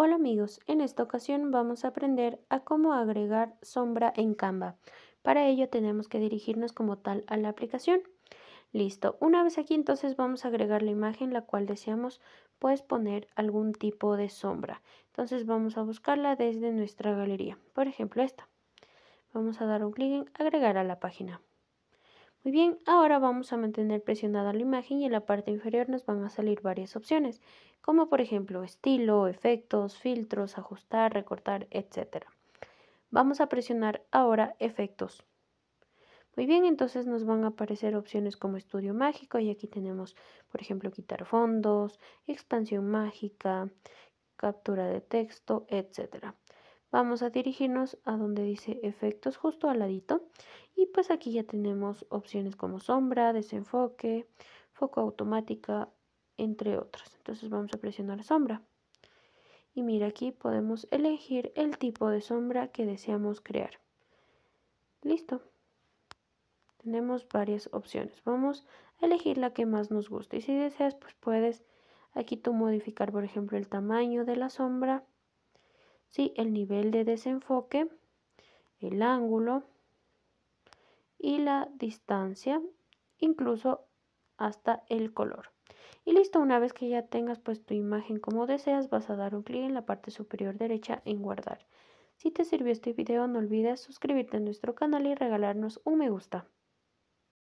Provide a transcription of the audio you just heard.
Hola amigos, en esta ocasión vamos a aprender a cómo agregar sombra en Canva. Para ello tenemos que dirigirnos como tal a la aplicación. Listo, una vez aquí entonces vamos a agregar la imagen la cual deseamos pues poner algún tipo de sombra. Entonces vamos a buscarla desde nuestra galería, por ejemplo esta. Vamos a dar un clic en agregar a la página. Muy bien, ahora vamos a mantener presionada la imagen y en la parte inferior nos van a salir varias opciones, como por ejemplo estilo, efectos, filtros, ajustar, recortar, etc. Vamos a presionar ahora efectos. Muy bien, entonces nos van a aparecer opciones como estudio mágico y aquí tenemos, por ejemplo, quitar fondos, expansión mágica, captura de texto, etc vamos a dirigirnos a donde dice efectos justo al ladito y pues aquí ya tenemos opciones como sombra, desenfoque, foco automática, entre otras. Entonces vamos a presionar sombra. Y mira aquí podemos elegir el tipo de sombra que deseamos crear. Listo. Tenemos varias opciones. Vamos a elegir la que más nos guste. Y si deseas, pues puedes aquí tú modificar, por ejemplo, el tamaño de la sombra ¿sí? el nivel de desenfoque, el ángulo y la distancia, incluso hasta el color. Y listo, una vez que ya tengas puesto tu imagen como deseas, vas a dar un clic en la parte superior derecha en guardar. Si te sirvió este video no olvides suscribirte a nuestro canal y regalarnos un me gusta.